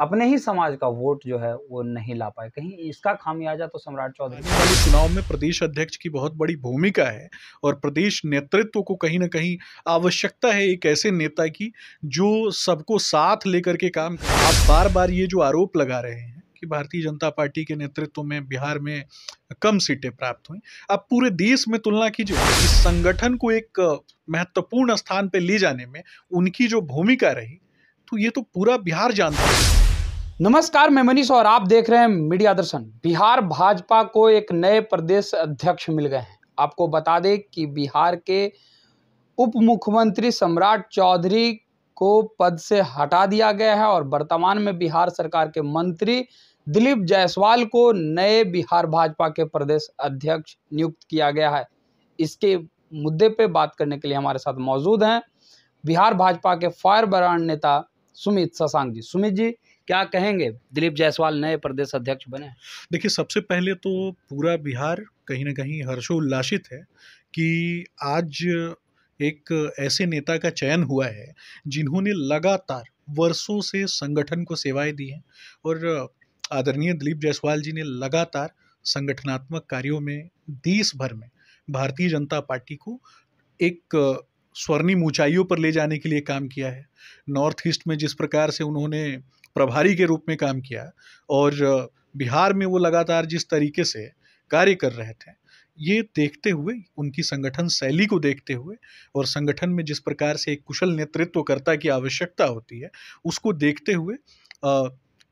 अपने ही समाज का वोट जो है वो नहीं ला पाए कहीं इसका खामियाजा तो सम्राट चौधरी चुनाव में प्रदेश अध्यक्ष की बहुत बड़ी भूमिका है और प्रदेश नेतृत्व को कहीं ना कहीं आवश्यकता है एक ऐसे नेता की जो सबको साथ लेकर के काम कर आप बार बार ये जो आरोप लगा रहे हैं कि भारतीय जनता पार्टी के नेतृत्व में बिहार में कम सीटें प्राप्त हुई अब पूरे देश में तुलना कीजिए इस संगठन को एक महत्वपूर्ण स्थान पर ले जाने में उनकी जो भूमिका रही तो ये तो पूरा बिहार जानता है नमस्कार मैं मनीष और आप देख रहे हैं मीडिया दर्शन बिहार भाजपा को एक नए प्रदेश अध्यक्ष मिल गए हैं आपको बता दें कि बिहार के उप मुख्यमंत्री सम्राट चौधरी को पद से हटा दिया गया है और वर्तमान में बिहार सरकार के मंत्री दिलीप जायसवाल को नए बिहार भाजपा के प्रदेश अध्यक्ष नियुक्त किया गया है इसके मुद्दे पे बात करने के लिए हमारे साथ मौजूद हैं बिहार भाजपा के फायर ब्रांड नेता सुमित ससांग जी सुमित जी क्या कहेंगे दिलीप जायसवाल नए प्रदेश अध्यक्ष बने देखिए सबसे पहले तो पूरा बिहार कहीं ना कहीं हर्षोल्लासित है कि आज एक ऐसे नेता का चयन हुआ है जिन्होंने लगातार वर्षों से संगठन को सेवाएं दी हैं और आदरणीय दिलीप जायसवाल जी ने लगातार संगठनात्मक कार्यों में देश भर में भारतीय जनता पार्टी को एक स्वर्णिम ऊंचाइयों पर ले जाने के लिए काम किया है नॉर्थ ईस्ट में जिस प्रकार से उन्होंने प्रभारी के रूप में काम किया और बिहार में वो लगातार जिस तरीके से कार्य कर रहे थे ये देखते हुए उनकी संगठन शैली को देखते हुए और संगठन में जिस प्रकार से एक कुशल नेतृत्वकर्ता की आवश्यकता होती है उसको देखते हुए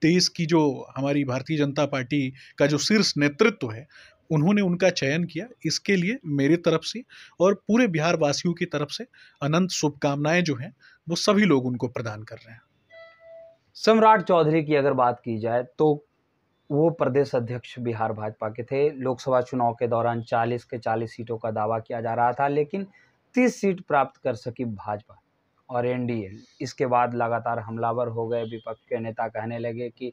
तेईस की जो हमारी भारतीय जनता पार्टी का जो शीर्ष नेतृत्व है उन्होंने उनका चयन किया इसके लिए मेरे तरफ से और पूरे बिहार वासियों की तरफ से अनंत शुभकामनाएं जो हैं वो सभी लोग उनको प्रदान कर रहे हैं सम्राट चौधरी की अगर बात की जाए तो वो प्रदेश अध्यक्ष बिहार भाजपा के थे लोकसभा चुनाव के दौरान 40 के 40 सीटों का दावा किया जा रहा था लेकिन 30 सीट प्राप्त कर सकी भाजपा और एनडीए इसके बाद लगातार हमलावर हो गए विपक्ष के नेता कहने लगे कि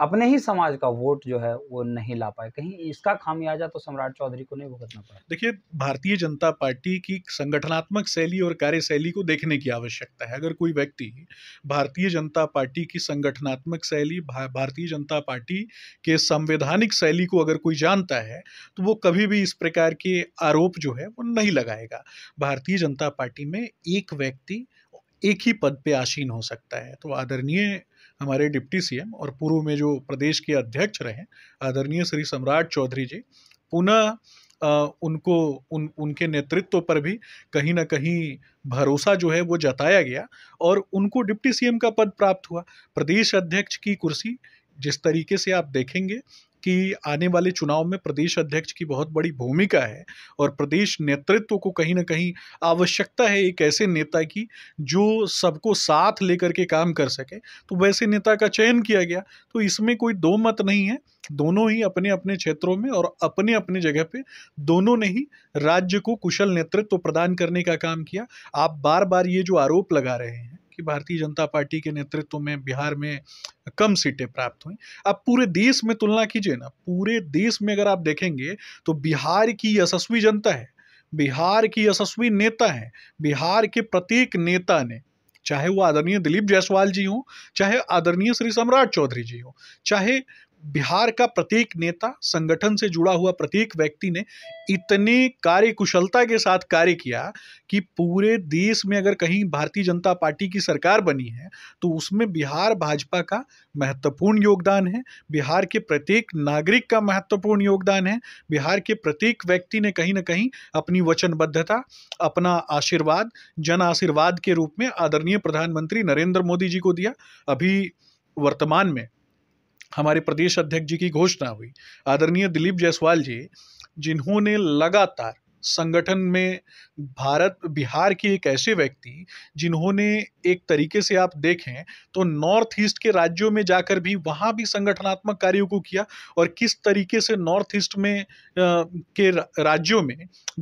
अपने ही समाज का वोट जो है वो नहीं ला पाए कहीं इसका खामियाजा तो सम्राट चौधरी को नहीं भुगतना पड़ा देखिए भारतीय जनता पार्टी की संगठनात्मक शैली और कार्यशैली को देखने की आवश्यकता है अगर कोई व्यक्ति भारतीय जनता पार्टी की संगठनात्मक शैली भारतीय जनता पार्टी के संवैधानिक शैली को अगर कोई जानता है तो वो कभी भी इस प्रकार के आरोप जो है वो नहीं लगाएगा भारतीय जनता पार्टी में एक व्यक्ति एक ही पद पे आसीन हो सकता है तो आदरणीय हमारे डिप्टी सीएम और पूर्व में जो प्रदेश के अध्यक्ष रहे आदरणीय श्री सम्राट चौधरी जी पुनः उनको उन उनके नेतृत्व पर भी कहीं ना कहीं भरोसा जो है वो जताया गया और उनको डिप्टी सीएम का पद प्राप्त हुआ प्रदेश अध्यक्ष की कुर्सी जिस तरीके से आप देखेंगे कि आने वाले चुनाव में प्रदेश अध्यक्ष की बहुत बड़ी भूमिका है और प्रदेश नेतृत्व को कहीं ना कहीं आवश्यकता है एक ऐसे नेता की जो सबको साथ लेकर के काम कर सके तो वैसे नेता का चयन किया गया तो इसमें कोई दो मत नहीं है दोनों ही अपने अपने क्षेत्रों में और अपने अपने जगह पे दोनों ने ही राज्य को कुशल नेतृत्व प्रदान करने का काम किया आप बार बार ये जो आरोप लगा रहे हैं कि भारतीय जनता पार्टी के नेतृत्व में बिहार में कम सीटें प्राप्त हुई अब पूरे देश में तुलना कीजिए ना पूरे देश में अगर आप देखेंगे तो बिहार की यशस्वी जनता है बिहार की यशस्वी नेता है बिहार के प्रत्येक नेता ने चाहे वो आदरणीय दिलीप जायसवाल जी हों चाहे आदरणीय श्री सम्राट चौधरी जी हों चाहे बिहार का प्रत्येक नेता संगठन से जुड़ा हुआ प्रत्येक व्यक्ति ने इतने कार्य कुशलता के साथ कार्य किया कि पूरे देश में अगर कहीं भारतीय जनता पार्टी की सरकार बनी है तो उसमें बिहार भाजपा का महत्वपूर्ण योगदान है बिहार के प्रत्येक नागरिक का महत्वपूर्ण योगदान है बिहार के प्रत्येक व्यक्ति ने कहीं ना कहीं अपनी वचनबद्धता अपना आशीर्वाद जन आशीर्वाद के रूप में आदरणीय प्रधानमंत्री नरेंद्र मोदी जी को दिया अभी वर्तमान में हमारे प्रदेश अध्यक्ष जी की घोषणा हुई आदरणीय दिलीप जायसवाल जी जिन्होंने लगातार संगठन में भारत बिहार के एक ऐसे व्यक्ति जिन्होंने एक तरीके से आप देखें तो नॉर्थ ईस्ट के राज्यों में जाकर भी वहाँ भी संगठनात्मक कार्यों को किया और किस तरीके से नॉर्थ ईस्ट में आ, के राज्यों में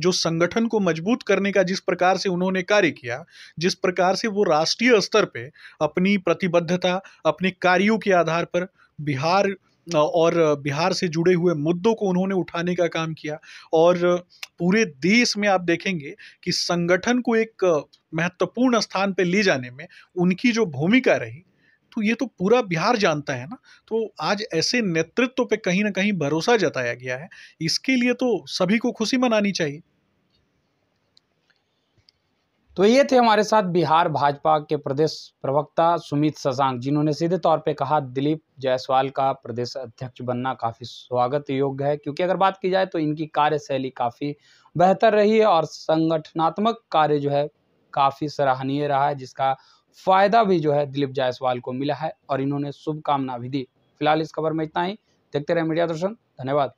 जो संगठन को मजबूत करने का जिस प्रकार से उन्होंने कार्य किया जिस प्रकार से वो राष्ट्रीय स्तर पर अपनी प्रतिबद्धता अपने कार्यों के आधार पर बिहार और बिहार से जुड़े हुए मुद्दों को उन्होंने उठाने का काम किया और पूरे देश में आप देखेंगे कि संगठन को एक महत्वपूर्ण स्थान पर ले जाने में उनकी जो भूमिका रही तो ये तो पूरा बिहार जानता है ना तो आज ऐसे नेतृत्व पे कहीं ना कहीं भरोसा जताया गया है इसके लिए तो सभी को खुशी मनानी चाहिए तो ये थे हमारे साथ बिहार भाजपा के प्रदेश प्रवक्ता सुमित सजांग जिन्होंने सीधे तौर पे कहा दिलीप जायसवाल का प्रदेश अध्यक्ष बनना काफ़ी स्वागत योग्य है क्योंकि अगर बात की जाए तो इनकी कार्यशैली काफ़ी बेहतर रही है और संगठनात्मक कार्य जो है काफ़ी सराहनीय रहा है जिसका फ़ायदा भी जो है दिलीप जायसवाल को मिला है और इन्होंने शुभकामना भी दी फिलहाल इस खबर में इतना ही देखते रहे मीडिया दर्शन धन्यवाद